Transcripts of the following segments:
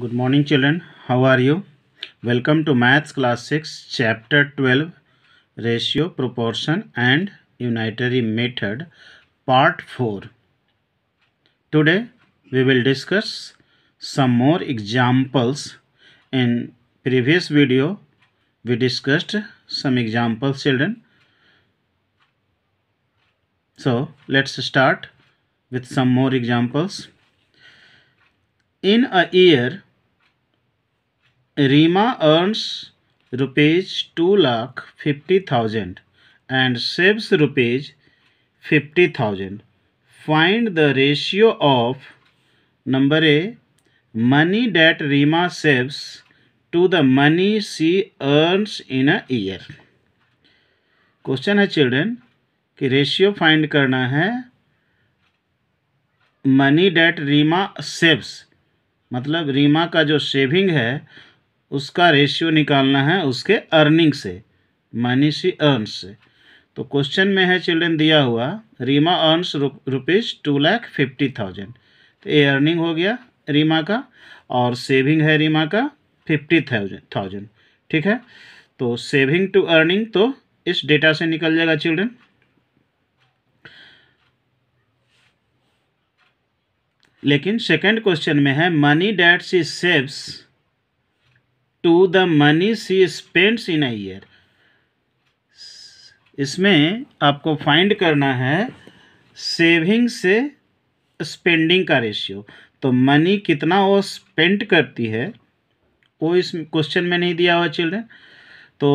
Good morning children. How are you? Welcome to Maths Class 6 Chapter 12 Ratio, Proportion and Unitary Method Part 4. Today we will discuss some more examples. In previous video we discussed some examples children. So let's start with some more examples. In a year, Reema earns rupees two lakh fifty thousand and saves rupees fifty thousand find the ratio of number A money that Reema saves to the money she earns in a year question है children कि ratio find करना है money that Reema saves मतलब रीमा का जो saving है उसका ratio निकालना है उसके अर्निंग से मनी सी अर्न से तो क्वेश्चन में है चिल्ड्रेन दिया हुआ Reema earns rupees two lakh fifty thousand तो ये अर्निंग हो गया रीमा का और सेविंग है रीमा का फिफ्टी थाउजेंड ठीक है तो सेविंग टू अर्निंग तो इस डेटा से निकल जाएगा चिल्ड्रेन लेकिन सेकंड क्वेश्चन में है money that she saves to the money she spends in a year इसमें आपको फाइंड करना है सेविंग से स्पेंडिंग का रेशियो तो मनी कितना वो स्पेंड करती है वो इस क्वेश्चन में नहीं दिया हुआ चिल्ड्रेन तो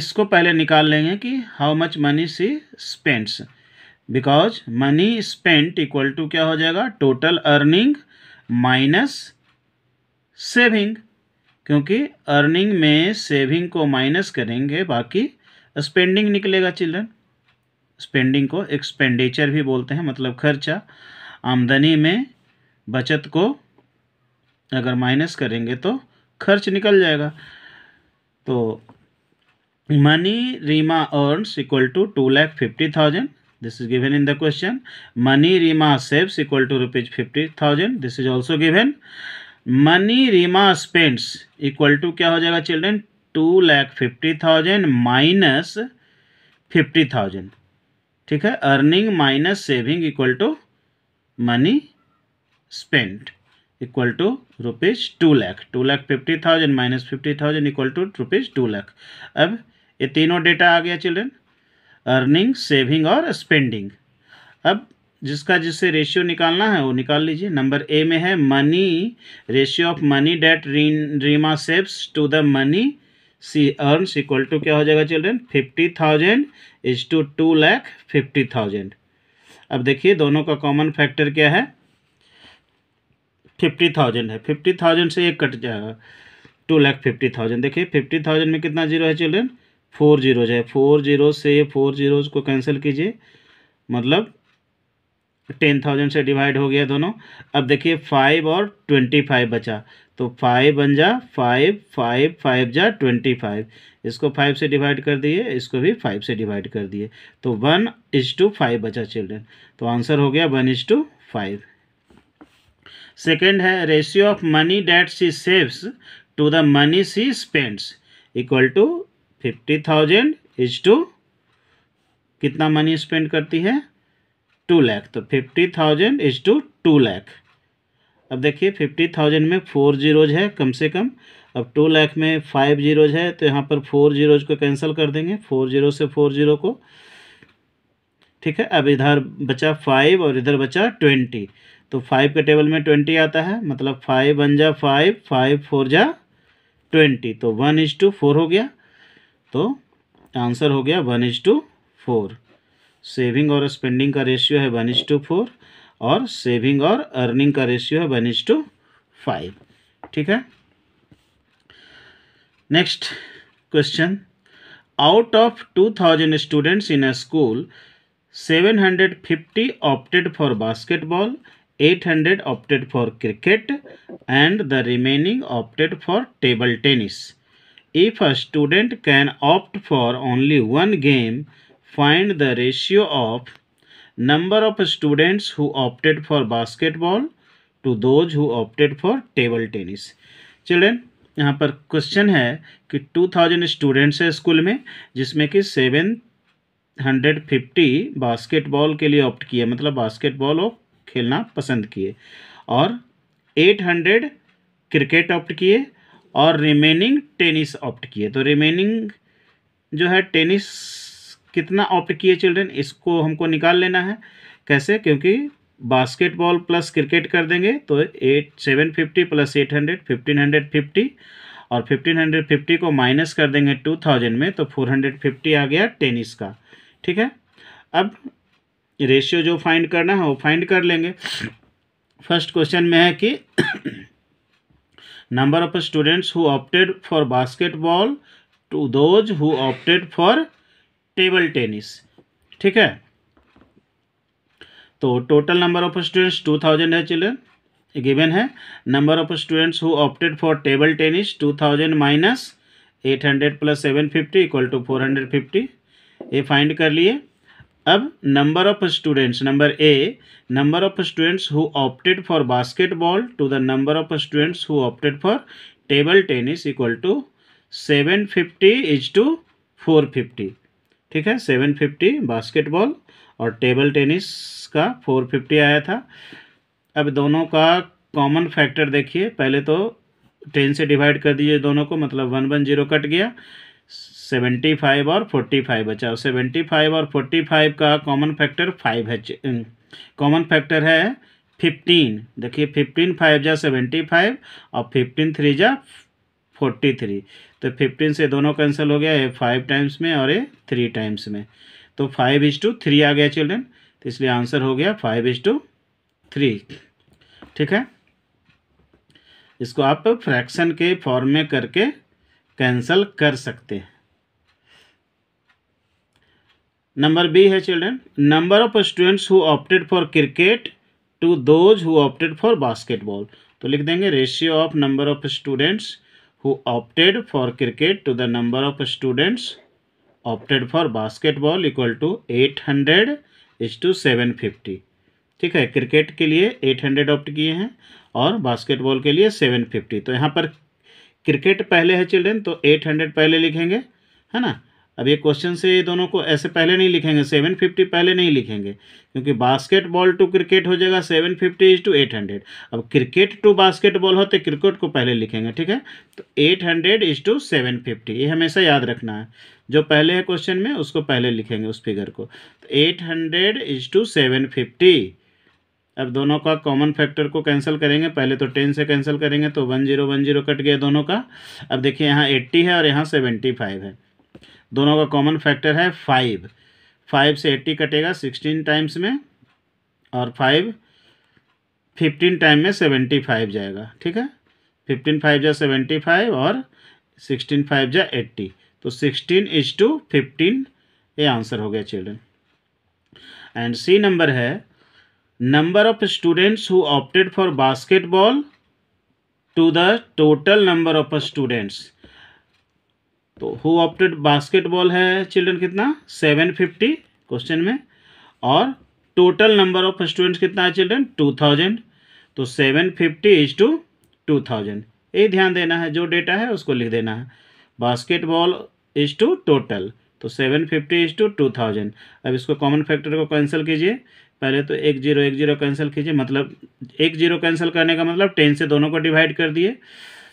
इसको पहले निकाल लेंगे कि how much money she spends because money spent equal to क्या हो जाएगा टोटल अर्निंग माइनस सेविंग क्योंकि अर्निंग में सेविंग को माइनस करेंगे बाकी स्पेंडिंग निकलेगा चिल्ड्रन स्पेंडिंग को एक्सपेंडिचर भी बोलते हैं मतलब खर्चा आमदनी में बचत को अगर माइनस करेंगे तो खर्च निकल जाएगा तो money Reema earns equal to two lakh fifty thousand this is given in the question money Reema saves equal to rupees fifty thousand this is also given money Reema spends equal to क्या हो जाएगा children two lakh fifty thousand minus fifty thousand ठीक है earning minus saving equal to money spend equal to rupees two lakh two lakh fifty thousand minus fifty thousand equal to rupees two lakh अब ये तीनों data आ गया चिल्ड्रेन अर्निंग सेविंग और spending अब जिसका जिससे रेशियो निकालना है वो निकाल लीजिए नंबर ए में है money ratio of money that Reema सेप्स to the money she earns equal to क्या हो जाएगा children fifty thousand is to two lakh fifty thousand अब देखिए दोनों का कॉमन फैक्टर क्या है फिफ्टी थाउजेंड है फिफ्टी थाउजेंड से एक कट जाएगा टू लैख फिफ्टी थाउजेंड देखिए फिफ्टी थाउजेंड में कितना जीरो है चिल्ड्रेन फोर जीरोज है फोर जीरो से फोर जीरोज को कैंसिल कीजिए मतलब टेन थाउजेंड से डिवाइड हो गया दोनों अब देखिए फाइव और ट्वेंटी फाइव बचा तो फाइव बन जा फाइव फाइव फाइव जा ट्वेंटी फाइव इसको फाइव से डिवाइड कर दिए इसको भी फाइव से डिवाइड कर दिए तो वन इज टू फाइव बचा चिल्ड्रेन तो आंसर हो गया one is to five second है ratio of money that she saves to the money she spends equal to fifty thousand is to कितना मनी स्पेंड करती है टू लैख तो fifty thousand is to two lakh अब देखिए fifty thousand में four zeros है कम से कम अब टू लाख में फाइव जीरोज है तो यहाँ पर फोर जीरोज को कैंसिल कर देंगे फोर जीरो से फोर जीरो को ठीक है अब इधर बचा फाइव और इधर बचा ट्वेंटी तो फाइव के टेबल में ट्वेंटी आता है मतलब फाइव वन जा फाइव फाइव फोर जा ट्वेंटी तो वन इज टू फोर हो गया तो आंसर हो गया one is to four saving और स्पेंडिंग का रेशियो है वन इज टू फोर और सेविंग और अर्निंग का रेशियो है वन इज टू फाइव ठीक है next question out of two thousand students in a school seven hundred fifty opted for basketball eight hundred opted for cricket and the remaining opted for table tennis if a student can opt for only one game find the ratio of number of students who opted for basketball to those who opted for table tennis children यहाँ पर question है कि two thousand students है school में जिसमें कि seven hundred fifty basketball के लिए ऑप्ट किए मतलब बास्केटबॉल वो खेलना पसंद किए और एट हंड्रेड क्रिकेट ऑप्ट किए और रिमेनिंग टेनिस ऑप्ट किए तो रिमेनिंग जो है टेनिस कितना ऑप्ट किए चिल्ड्रेन इसको हमको निकाल लेना है कैसे क्योंकि बास्केटबॉल प्लस क्रिकेट कर देंगे तो eight seven fifty plus eight hundred fifteen hundred fifty और फिफ्टीन हंड्रेड फिफ्टी को माइनस कर देंगे टू थाउजेंड में तो फोर हंड्रेड फिफ्टी आ गया टेनिस का ठीक है अब रेशियो जो फाइंड करना है वो फाइंड कर लेंगे फर्स्ट क्वेश्चन में है कि number of students who opted for basketball to those who opted for table tennis ठीक है तो total number of students two thousand है चिल्ड्रेन गिवन है number of students who opted for table tennis two thousand minus eight hundred plus seven fifty equal to four hundred fifty ये find कर लिए अब number of students number A number of students who opted for basketball to the number of students who opted for table tennis equal to seven fifty is to four fifty ठीक है seven fifty basketball और table tennis का four fifty आया था अब दोनों का common factor देखिए पहले तो टेन से डिवाइड कर दीजिए दोनों को मतलब वन वन जीरो कट गया सेवेंटी फाइव और फोर्टी फाइव बचा सेवेंटी फाइव और फोर्टी फाइव का कॉमन फैक्टर फाइव है कॉमन फैक्टर है फिफ्टीन देखिए फिफ्टीन फाइव जा सेवेंटी फाइव और फिफ्टीन थ्री जा फोर्टी थ्री तो फिफ्टीन से दोनों कैंसिल हो गया ये फाइव टाइम्स में और ये थ्री टाइम्स में तो फाइव इज टू थ्री आ गया चिल्ड्रेन तो इसलिए आंसर हो गया फाइव इज टू थ्री ठीक है इसको आप फ्रैक्शन के फॉर्म में करके कैंसिल कर सकते हैं नंबर बी है children number of students who opted for cricket to those who opted for basketball तो लिख देंगे ratio of number of students who opted for cricket to the number of students opted for basketball equal to 800 is to 750 ठीक है cricket के लिए 800 opt किए हैं और बास्केटबॉल के लिए 750 तो यहाँ पर क्रिकेट पहले है चिल्ड्रेन तो 800 पहले लिखेंगे है ना अब ये क्वेश्चन से ये दोनों को ऐसे पहले नहीं लिखेंगे सेवन फिफ्टी पहले नहीं लिखेंगे क्योंकि बास्केटबॉल टू क्रिकेट हो जाएगा seven fifty is to eight hundred अब क्रिकेट टू बास्केटबॉल हो तो क्रिकेट को पहले लिखेंगे ठीक है तो eight hundred is to seven fifty ये हमेशा याद रखना है जो पहले है क्वेश्चन में उसको पहले लिखेंगे उस फिगर को तो eight hundred is to seven fifty अब दोनों का कॉमन फैक्टर को कैंसिल करेंगे पहले तो टेन से कैंसिल करेंगे तो वन जीरो वन जीरो कट गया दोनों का अब देखिए यहाँ एट्टी है और यहाँ सेवेंटी फाइव है दोनों का कॉमन फैक्टर है फाइव फाइव से एट्टी कटेगा सिक्सटीन टाइम्स में और फाइव फिफ्टीन टाइम में सेवेंटी फाइव जाएगा ठीक है फिफ्टीन फाइव जा सेवेंटी फाइव और सिक्सटीन फाइव जा एट्टी तो सिक्सटीन इज टू फिफ्टीन ये आंसर हो गया चिल्ड्रन एंड सी नंबर है number of students who opted for basketball to the total number of students तो हु ऑप्टेड बास्केटबॉल है चिल्ड्रन कितना सेवन फिफ्टी क्वेश्चन में और टोटल नंबर ऑफ स्टूडेंट्स कितना है चिल्ड्रन टू थाउजेंड तो seven fifty is to two thousand ये ध्यान देना है जो डेटा है उसको लिख देना है बास्केटबॉल इज टू टोटल तो seven fifty is to two thousand अब इसको कॉमन फैक्टर को कैंसिल कीजिए पहले तो एक जीरो एक जीरो कैंसिल कीजिए मतलब एक जीरो कैंसिल करने का मतलब टेन से दोनों को डिवाइड कर दिए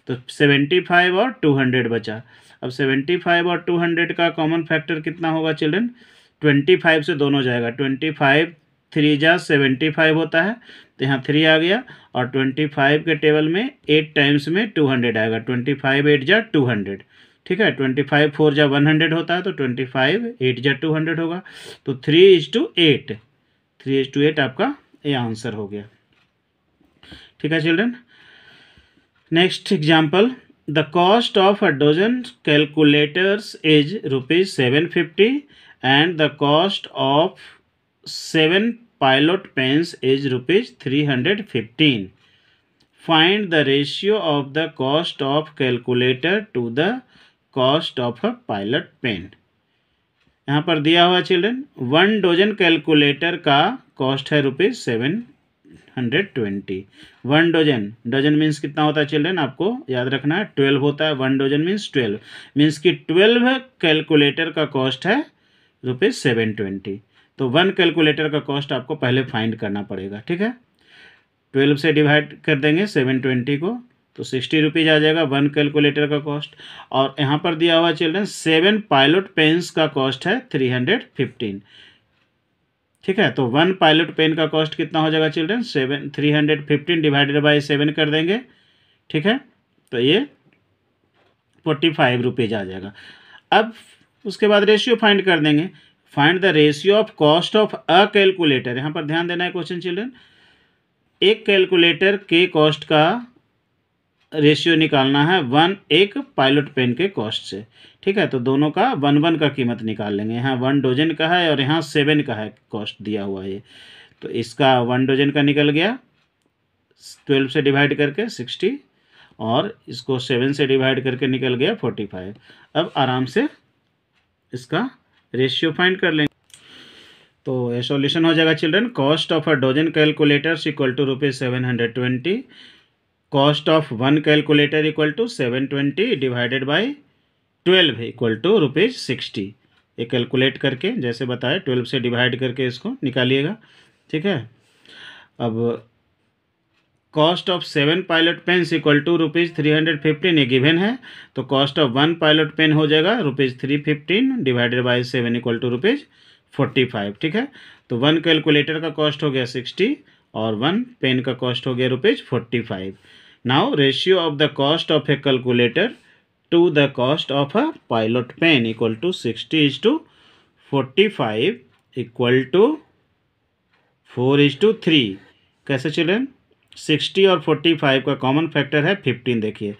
तो सेवेंटी फाइव और टू हंड्रेड बचा अब सेवेंटी फाइव और टू हंड्रेड का कॉमन फैक्टर कितना होगा चिल्ड्रन ट्वेंटी फाइव से दोनों जाएगा ट्वेंटी फाइव थ्री जा सेवेंटी फाइव होता है तो यहाँ थ्री आ गया और ट्वेंटी फाइव के टेबल में एट टाइम्स में टू हंड्रेड आएगा ट्वेंटी फाइव एट जा टू हंड्रेड ठीक है ट्वेंटी फाइव फोर जा वन हंड्रेड होता है तो ट्वेंटी फाइव एट जा टू हंड्रेड होगा तो three is to eight three is to eight आपका ये आंसर हो गया ठीक है children next example the cost of a dozen calculators is rupees seven fifty and the cost of seven pilot pens is rupees three hundred fifteen find the ratio of the cost of calculator to the cost of a pilot pen यहाँ पर दिया हुआ children one dozen calculator का cost है rupees seven hundred twenty one dozen dozen means कितना होता है children आपको याद रखना है ट्वेल्व होता है one dozen means twelve means कि ट्वेल्व कैलकुलेटर का कॉस्ट है रुपीज़ सेवन ट्वेंटी तो वन कैलकुलेटर का कॉस्ट आपको पहले फाइंड करना पड़ेगा ठीक है ट्वेल्व से डिवाइड कर देंगे सेवन ट्वेंटी को तो सिक्सटी रुपीज़ आ जाएगा वन कैलकुलेटर का कॉस्ट और यहाँ पर दिया हुआ चिल्ड्रेन सेवन पायलट पेंस का कॉस्ट है थ्री हंड्रेड फिफ्टीन ठीक है तो वन पायलट पेन का कॉस्ट कितना हो जाएगा children seven three hundred fifteen divided by seven कर देंगे ठीक है तो ये फोर्टी फाइव रुपीज़ आ जाएगा अब उसके बाद रेशियो फाइंड कर देंगे find the ratio of cost of a calculator यहाँ पर ध्यान देना है क्वेश्चन चिल्ड्रन एक कैलकुलेटर के कॉस्ट का रेशियो निकालना है वन एक पायलट पेन के कॉस्ट से ठीक है तो दोनों का वन वन का कीमत निकाल लेंगे यहाँ वन डोजन का है और यहाँ सेवन का है कॉस्ट दिया हुआ है तो इसका वन डोजन का निकल गया ट्वेल्व से डिवाइड करके सिक्सटी और इसको सेवन से डिवाइड करके निकल गया फोर्टी फाइव अब आराम से इसका रेशियो फाइंड कर लेंगे तो ये सॉल्यूशन हो जाएगा children cost of a dozen calculators equal to rupees seven hundred twenty cost of one calculator equal to seven twenty divided by twelve equal to rupees sixty ये कैलकुलेट करके जैसे बताया ट्वेल्व से डिवाइड करके इसको निकालिएगा ठीक है अब cost of seven pilot pen equal to rupees three hundred fifteen ये गिवन है तो cost of one pilot pen हो जाएगा rupees three fifteen divided by seven equal to rupees forty five ठीक है तो वन कैलकुलेटर का कॉस्ट हो गया सिक्सटी और वन पेन का कॉस्ट हो गया rupees forty five Now ratio of the cost of a calculator to the cost of a pilot pen equal to 60 is to 45 equal to 4 is to 3. कैसे children 60 और 45 का common factor है 15 देखिए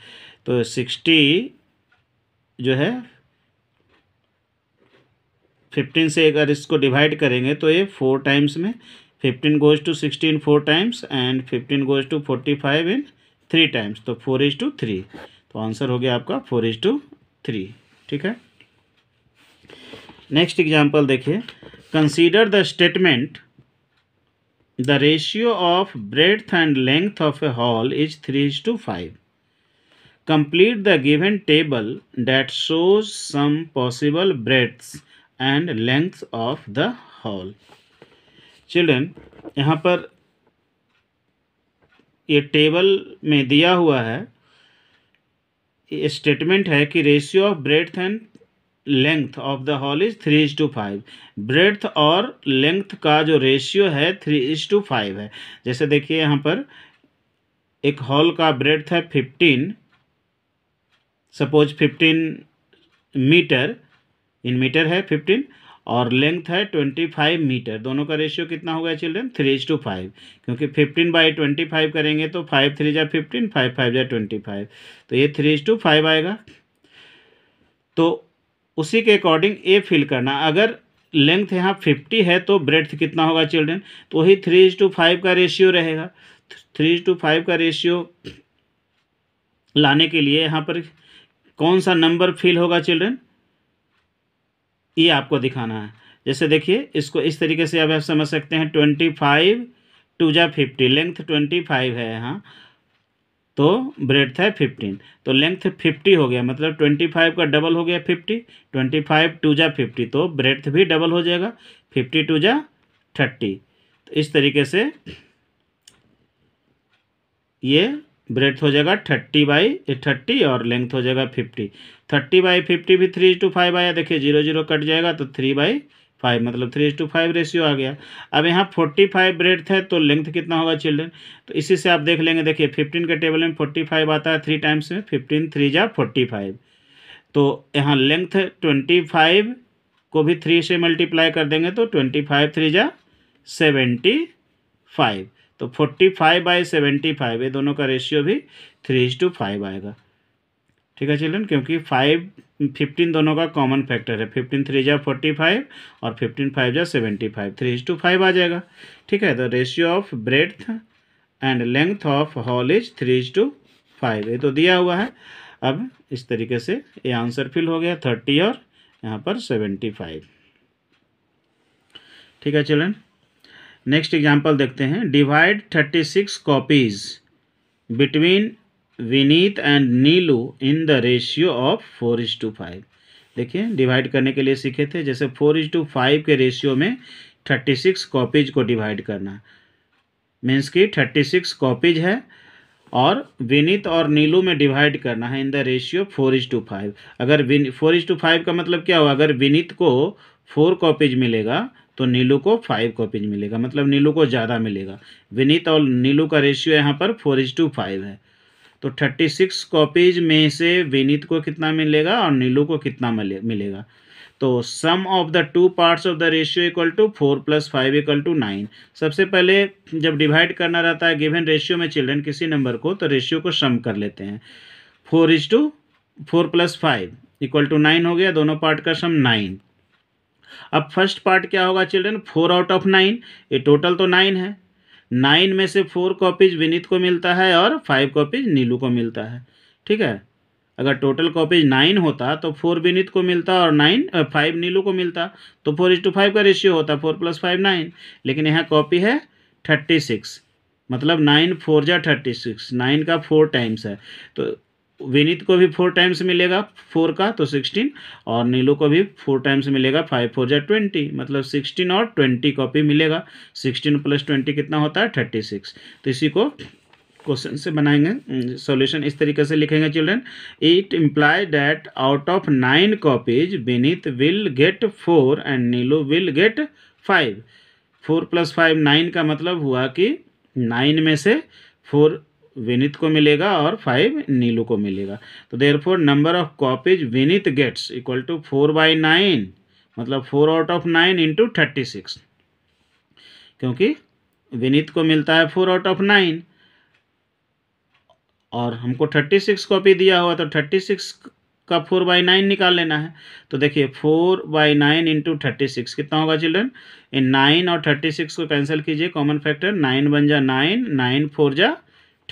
तो 60 जो है 15 से अगर इसको डिवाइड करेंगे तो ये फोर टाइम्स में 15 goes to 16 four times and 15 goes to 45 in three times तो फोर इज टू थ्री तो आंसर हो गया आपका फोर इज टू थ्री ठीक है नेक्स्ट एग्जाम्पल देखिए consider the statement the ratio of breadth and length of a hall is three is to five complete the given table that shows some possible breadths and length of the hall children यहाँ पर ये table में दिया हुआ है statement है कि ratio of breadth and length of the hall is three is to five breadth और लेंथ का जो रेशियो है थ्री इज टू फाइव है जैसे देखिए यहाँ पर एक हॉल का ब्रेथ है fifteen suppose fifteen metre in metre है फिफ्टीन और लेंथ है ट्वेंटी फाइव मीटर दोनों का रेशियो कितना होगा children three is to five क्योंकि फिफ्टीन बाई ट्वेंटी फाइव करेंगे तो फाइव थ्री जार फिफ्टीन फाइव फाइव जार ट्वेंटी फाइव तो ये थ्री इज टू फाइव आएगा तो उसी के अकॉर्डिंग ए फिल करना अगर लेंथ यहाँ फिफ्टी है तो ब्रेथ कितना होगा चिल्ड्रेन तो वही थ्री इज टू फाइव का रेशियो रहेगा थ्री इज टू फाइव का रेशियो लाने के लिए यहाँ पर कौन सा नंबर फिल होगा चिल्ड्रेन ये आपको दिखाना है जैसे देखिए इसको इस तरीके से अब आप समझ सकते हैं ट्वेंटी फाइव टू जा फिफ्टी लेंथ ट्वेंटी फाइव है यहाँ तो ब्रेथ है फिफ्टीन तो लेंथ फिफ्टी हो गया मतलब ट्वेंटी फाइव का डबल हो गया फिफ्टी ट्वेंटी फाइव टू जा फिफ्टी तो ब्रेथ भी डबल हो जाएगा फिफ्टी टू जा थर्टी तो इस तरीके से ये ब्रेथ हो जाएगा थर्टी बाई थर्टी और लेंथ हो जाएगा फिफ्टी थर्टी बाई फिफ्टी भी थ्री टू फाइव आया देखिए जीरो जीरो कट जाएगा तो थ्री बाई फाइव मतलब थ्री टू फाइव रेशियो आ गया अब यहाँ फोर्टी फाइव ब्रेड है तो लेंथ कितना होगा चिल्ड्रेन तो इसी से आप देख लेंगे देखिए फिफ्टीन के टेबल में फोर्टी फाइव आता है थ्री टाइम्स में फिफ्टीन थ्री जा फोर्टी फाइव तो यहाँ लेंथ ट्वेंटी फाइव को भी थ्री से मल्टीप्लाई कर देंगे तो ट्वेंटी फाइव थ्री जा सेवेंटी फाइव तो forty five by seventy five ये दोनों का रेशियो भी थ्री इज टू फाइव आएगा ठीक है चिल्ड्रन क्योंकि फाइव फिफ्टीन दोनों का कॉमन फैक्टर है फिफ्टीन थ्री जा फोर्टी फाइव और फिफ्टीन फाइव जा seventy five three is to five आ जाएगा ठीक है तो ratio of breadth and length of hall is three is to five ये तो दिया हुआ है अब इस तरीके से ये आंसर फिल हो गया थर्टी और यहाँ पर सेवेंटी फाइव ठीक है चिल्ड्रन नेक्स्ट एग्जाम्पल देखते हैं divide thirty six copies between Vineet and Neelu in the ratio of four is to five देखिए डिवाइड करने के लिए सीखे थे जैसे फोर इज टू फाइव के रेशियो में थर्टी सिक्स कॉपीज को डिवाइड करना मीन्स कि थर्टी सिक्स कॉपीज है और विनीत और नीलू में डिवाइड करना है in the ratio four is to five अगर फोर इज टू फाइव का मतलब क्या हुआ अगर विनीत को फोर कॉपीज मिलेगा तो नीलू को फाइव कॉपीज मिलेगा मतलब नीलू को ज़्यादा मिलेगा विनीत और नीलू का रेशियो यहाँ पर फोर इज टू फाइव है तो थर्टी सिक्स कॉपीज में से विनीत को कितना मिलेगा और नीलू को कितना मिलेगा तो sum of the two parts of the ratio equal to four plus five equal to nine सबसे पहले जब डिवाइड करना रहता है गिवन रेशियो में चिल्ड्रन किसी नंबर को तो रेशियो को सम कर लेते हैं four is to four plus five equal to nine हो गया दोनों पार्ट का सम नाइन अब फर्स्ट पार्ट क्या होगा children four out of nine ये टोटल तो नाइन है नाइन में से फोर कॉपीज विनीत को मिलता है और फाइव कॉपीज नीलू को मिलता है ठीक है अगर टोटल कॉपीज नाइन होता तो फोर विनीत को मिलता और नाइन फाइव नीलू को मिलता तो फोर इज टू फाइव का रेशियो होता फोर प्लस फाइव नाइन लेकिन यहाँ कॉपी है थर्टी सिक्स मतलब नाइन फोर जा थर्टी सिक्स नाइन का फोर टाइम्स है तो विनीत को भी फोर टाइम्स मिलेगा फोर का तो सिक्सटीन और नीलू को भी फोर टाइम्स मिलेगा फाइव फोर जै ट्वेंटी मतलब सिक्सटीन और ट्वेंटी कॉपी मिलेगा सिक्सटीन प्लस ट्वेंटी कितना होता है थर्टी सिक्स तो इसी को क्वेश्चन से बनाएंगे सॉल्यूशन हम्म, इस तरीके से लिखेंगे children it imply that out of nine copies Vineet will get four and Neelu will get five four plus five nine का मतलब हुआ कि नाइन में से फोर विनीत को मिलेगा और फाइव नीलू को मिलेगा तो four number of copies Vineet gets equal to four by nine मतलब four out of nine into thirty six क्योंकि विनीत को मिलता है फोर आउट ऑफ नाइन और हमको थर्टी सिक्स कॉपी दिया हुआ तो थर्टी सिक्स का फोर बाई नाइन निकाल लेना है तो देखिए four by nine into thirty six कितना होगा चिल्ड्रन इन नाइन और थर्टी सिक्स को कैंसिल कीजिए कॉमन फैक्टर नाइन बन जा नाइन नाइन फोर जा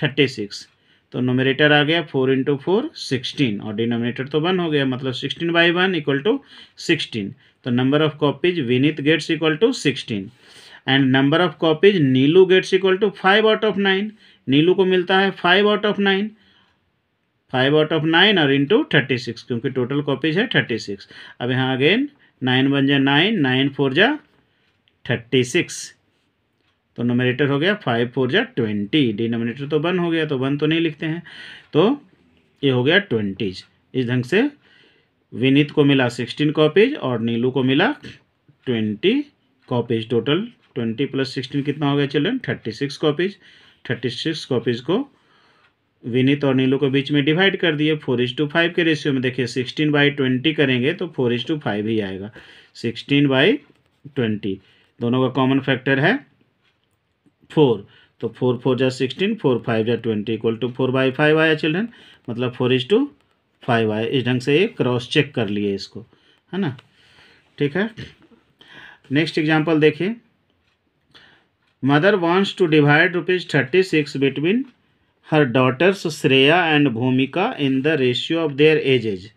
थर्टी सिक्स तो नोमिनेटर आ गया फोर इंटू फोर सिक्सटीन और डिनोमिनेटर तो वन हो गया मतलब sixteen by one equal to sixteen तो number of copies Vineet gets equal to sixteen and number of copies Neelu gets equal to five out of nine Neelu को मिलता है five out of nine five out of nine और into thirty six क्योंकि total copies है thirty six अब यहाँ again nine one जा nine nine four जा थर्टी सिक्स तो नोमिनेटर हो गया फाइव फोर जा ट्वेंटी डिनोमिनेटर तो वन हो गया तो वन तो नहीं लिखते हैं तो ये हो गया ट्वेंटीज इस ढंग से विनीत को मिला सिक्सटीन कॉपीज और नीलू को मिला twenty copies total twenty plus sixteen कितना हो गया children thirty six copies thirty six copies को विनीत और नीलू को बीच में डिवाइड कर दिए फोर इज टू फाइव के रेशियो में देखिए सिक्सटीन बाई ट्वेंटी करेंगे तो फोर इज टू फाइव ही आएगा सिक्सटीन बाई ट्वेंटी दोनों का कॉमन फैक्टर है फोर तो फोर फोर जै सिक्सटीन फोर फाइव जै twenty equal to four by five आया चिल्ड्रेन मतलब फोर इज टू फाइव आया इस ढंग से ये क्रॉस चेक कर लिए इसको है ना ठीक है नेक्स्ट एग्जाम्पल देखिए mother wants to divide rupees thirty six between her daughters Shreya and Bhumika in the ratio of their ages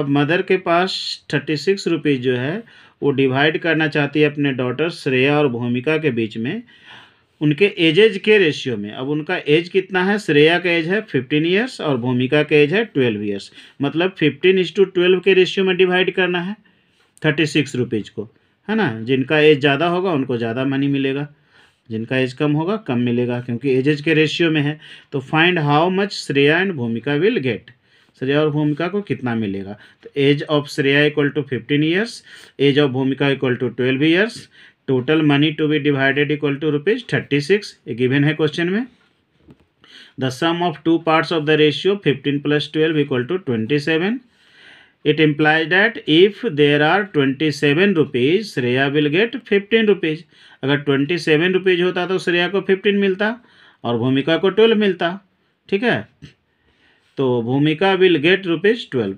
अब मदर के पास थर्टी सिक्स रुपीज़ जो है वो डिवाइड करना चाहती है अपने डॉटर श्रेया और भूमिका के बीच में उनके एजेज के रेशियो में अब उनका एज कितना है श्रेया का एज है फिफ्टीन ईयर्स और भूमिका का एज है ट्वेल्व ईयर्स मतलब फिफ्टीन इज टू ट्वेल्व के रेशियो में डिवाइड करना है थर्टी सिक्स रुपीज़ को है ना जिनका एज ज़्यादा होगा उनको ज़्यादा मनी मिलेगा जिनका एज कम होगा कम मिलेगा क्योंकि एजेज के रेशियो में है तो find how much Shreya and Bhumika will get Shreya और भूमिका को कितना मिलेगा तो age of Shreya equal to fifteen years age of Bhumika equal to twelve years total money to be divided equal to rupees thirty six given है क्वेश्चन में the sum of two parts of the ratio fifteen plus twelve equal to twenty seven it implies implies if there are twenty seven rupees Shreya will get fifteen rupees अगर twenty seven rupees होता तो श्रेया को fifteen मिलता और भूमिका को twelve मिलता ठीक है तो Bhumika will get rupees twelve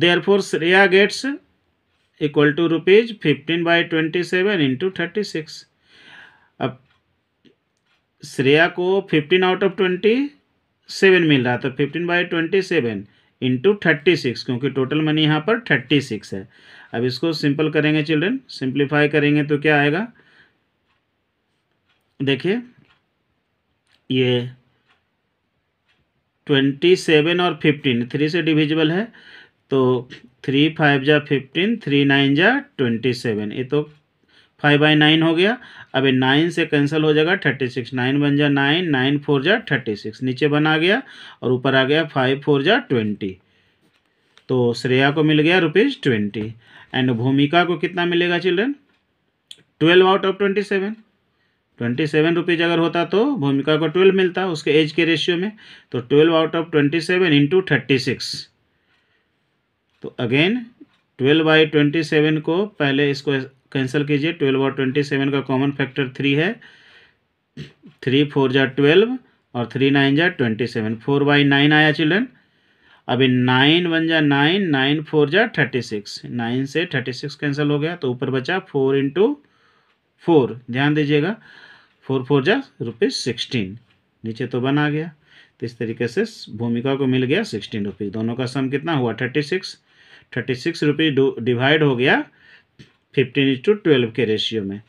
therefore Shreya gets equal to rupees fifteen by twenty seven into thirty six अब श्रेया को fifteen out of twenty seven मिल रहा था fifteen by twenty seven into thirty six क्योंकि टोटल मनी यहाँ पर thirty six है अब इसको सिंपल करेंगे चिल्ड्रेन सिंप्लीफाई करेंगे तो क्या आएगा देखिए ये ट्वेंटी सेवन और फिफ्टीन थ्री से डिविजिबल है तो थ्री फाइव जा फिफ्टीन थ्री नाइन जा ट्वेंटी सेवन ये तो फाइव बाई नाइन हो गया अब ये नाइन से कैंसिल हो जाएगा थर्टी सिक्स नाइन बन जा नाइन नाइन फोर जा थर्टी सिक्स नीचे बना गया और ऊपर आ गया फाइव फोर जा ट्वेंटी तो श्रेया को मिल गया रुपीज़ ट्वेंटी एंड भूमिका को कितना मिलेगा children twelve out of twenty seven twenty seven rupees अगर होता तो भूमिका को ट्वेल्व मिलता उसके एज के रेशियो में तो twelve out of twenty seven into thirty six तो again twelve by twenty seven को पहले इसको कैंसिल कीजिए ट्वेल्व और ट्वेंटी सेवन का कॉमन फैक्टर थ्री है थ्री फोर जा ट्वेल्व और थ्री नाइन जा twenty seven four by nine आया चिल्ड्रन अभी नाइन वन जा नाइन नाइन फोर जा थर्टी सिक्स नाइन से थर्टी सिक्स कैंसिल हो गया तो ऊपर बचा फोर इंटू फोर ध्यान दीजिएगा फोर फोर जा रुपीज़ सिक्सटीन नीचे तो बना आ गया तो इस तरीके से भूमिका को मिल गया सिक्सटीन रुपीज़ दोनों का सम कितना हुआ thirty six thirty six rupees divide हो गया फिफ्टीन इंटू ट्वेल्व के रेशियो में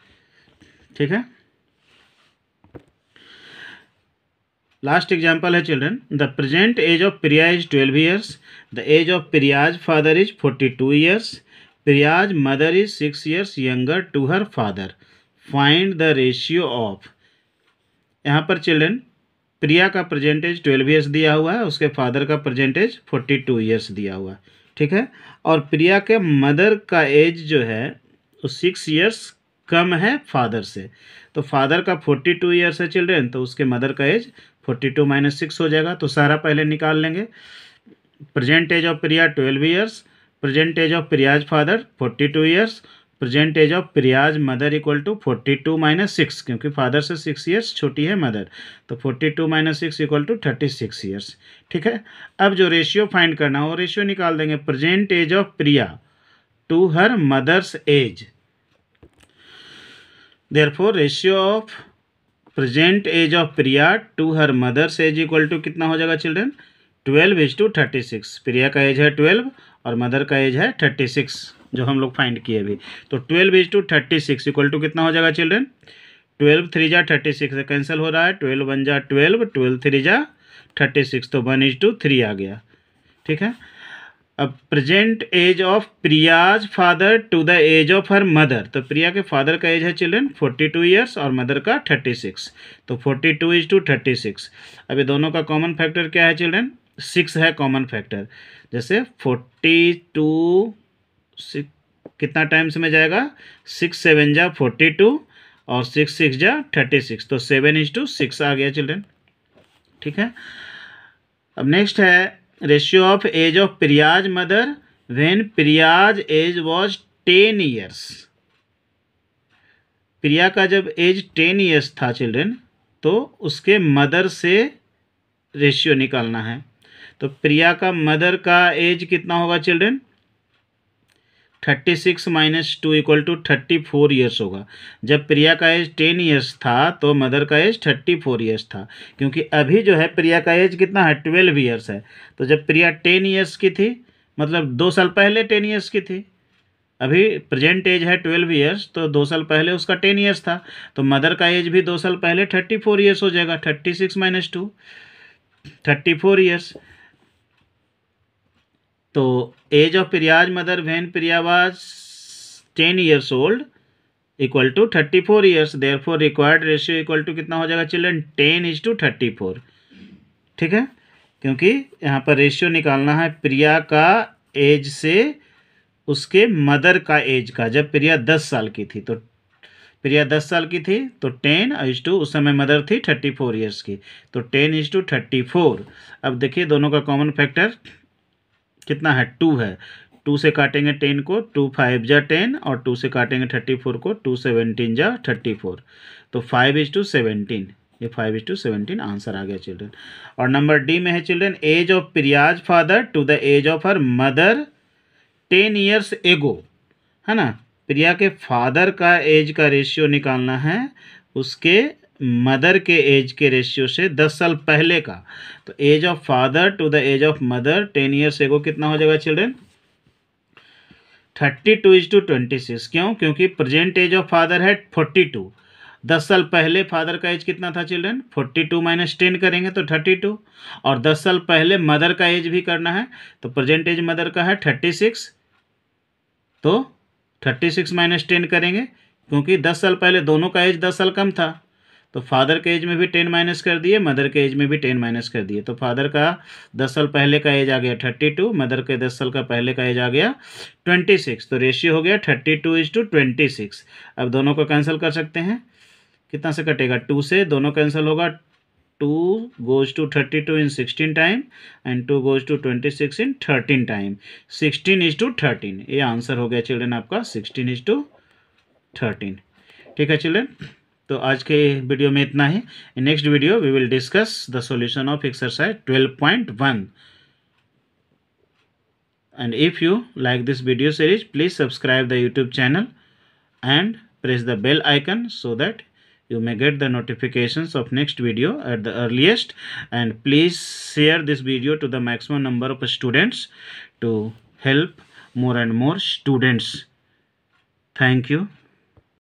ठीक है लास्ट एग्जाम्पल है children the present age of Priya is twelve years the age of Priya's father is forty two years Priya's mother is six years younger to her father find the ratio of यहाँ पर children प्रिया का प्रजेंटेज twelve years दिया हुआ है उसके father का प्रजेंटेज forty two years दिया हुआ है ठीक है और प्रिया के मदर का एज जो है वो सिक्स ईयर्स कम है फादर से तो फादर का फोर्टी टू ईयर्स है चिल्ड्रेन तो उसके मदर का age forty two minus six हो जाएगा तो सारा पहले निकाल लेंगे present age of Priya twelve years present age of Priya's father forty two years present age of Priya's mother equal to forty two minus six क्योंकि फादर से सिक्स ईयर्स छोटी है मदर तो forty two minus six equal to thirty six years ठीक है अब जो ratio find करना हो रेशियो निकाल देंगे present age of Priya to her mother's age therefore ratio of present age of Priya to her mother's age equal to कितना हो जाएगा children twelve is to thirty six Priya का एज है ट्वेल्व और मदर का एज है थर्टी सिक्स जो हम लोग फाइंड किए अभी तो twelve is to thirty six equal to कितना हो जाएगा चिल्ड्रेन ट्वेल्व थ्री जा थर्टी सिक्स कैंसिल हो रहा है ट्वेल्व वन जा ट्वेल्व ट्वेल्व थ्री जा थर्टी सिक्स तो वन इज टू थ्री आ गया ठीक है अब present age of Priya's father to the age of her mother तो प्रिया के फादर का एज है चिल्ड्रेन फोर्टी टू ईयर्स और मदर का थर्टी सिक्स तो forty two is to thirty six अब ये दोनों का कॉमन फैक्टर क्या है चिल्ड्रेन सिक्स है कॉमन फैक्टर जैसे फोर्टी टू कितना टाइम्स में जाएगा सिक्स सेवन जा फोर्टी टू और सिक्स सिक्स जा थर्टी सिक्स तो सेवन इज टू सिक्स आ गया चिल्ड्रेन ठीक है अब नेक्स्ट है ratio of age of Priya's mother when Priya's age was ten years Priya का जब एज टेन ईयर्स था चिल्ड्रेन तो उसके मदर से रेशियो निकालना है तो प्रिया का मदर का एज कितना होगा children thirty six minus two equal to thirty four years होगा जब प्रिया का एज टेन ईयर्स था तो मदर का एज थर्टी फोर ईयर्स था क्योंकि अभी जो है प्रिया का एज कितना है ट्वेल्व ईयर्स है तो जब प्रिया टेन ईयर्स की थी मतलब दो साल पहले टेन ईयर्स की थी अभी प्रेजेंट एज है ट्वेल्व ईयर्स तो दो साल पहले उसका टेन ईयर्स था तो मदर का एज भी दो साल पहले थर्टी फोर ईयर्स हो जाएगा thirty six minus two thirty four years तो age of Priya's mother when Priya was ten years old equal to thirty four years therefore required ratio equal to कितना हो जाएगा children ten is to thirty four ठीक है क्योंकि यहाँ पर ratio निकालना है प्रिया का एज से उसके मदर का एज का जब प्रिया दस साल की थी तो प्रिया दस साल की थी तो टेन इज टू उस समय मदर थी थर्टी फोर ईयर्स की तो ten is to thirty four अब देखिए दोनों का कॉमन फैक्टर कितना है टू है टू से काटेंगे टेन को टू फाइव जा टेन और टू से काटेंगे थर्टी फोर को टू सेवेंटीन जा थर्टी फोर तो फाइव इज टू सेवेंटीन ये five is to seventeen answer आ गया चिल्ड्रेन और नंबर डी में है children age of Priya's father to the age of her mother ten years ago है ना प्रिया के फादर का एज का रेशियो निकालना है उसके मदर के एज के रेशियो से दस साल पहले का तो age of father to the age of mother ten years ago कितना हो जाएगा children thirty two is to twenty six क्यों क्योंकि प्रेजेंट एज ऑफ फादर है फोर्टी टू दस साल पहले फादर का एज कितना था children forty two minus ten करेंगे तो थर्टी टू और दस साल पहले मदर का एज भी करना है तो प्रेजेंट एज मदर का है थर्टी सिक्स तो थर्टी सिक्स माइनस टेन करेंगे क्योंकि दस साल पहले दोनों का एज दस साल कम था तो फादर के एज में भी टेन माइनस कर दिए मदर के एज में भी टेन माइनस कर दिए तो फादर का दस साल पहले का एज आ गया थर्टी टू मदर के दस साल का पहले का एज आ गया ट्वेंटी सिक्स तो रेशियो हो गया thirty two is to twenty six अब दोनों को कैंसिल कर सकते हैं कितना से कटेगा टू से दोनों कैंसिल होगा two goes to thirty two in sixteen time and two goes to twenty six in thirteen time sixteen is to thirteen ये आंसर हो गया चिल्ड्रेन आपका सिक्सटीन इज टू थर्टीन ठीक है चिल्ड्रेन तो आज के वीडियो में इतना ही next video we will discuss the solution of exercise 12.1 point one and if you like this video series please subscribe the YouTube channel and press the bell icon so that you may get the notification of next video at the earliest and please share this video to the maximum number of students to help more and more students thank you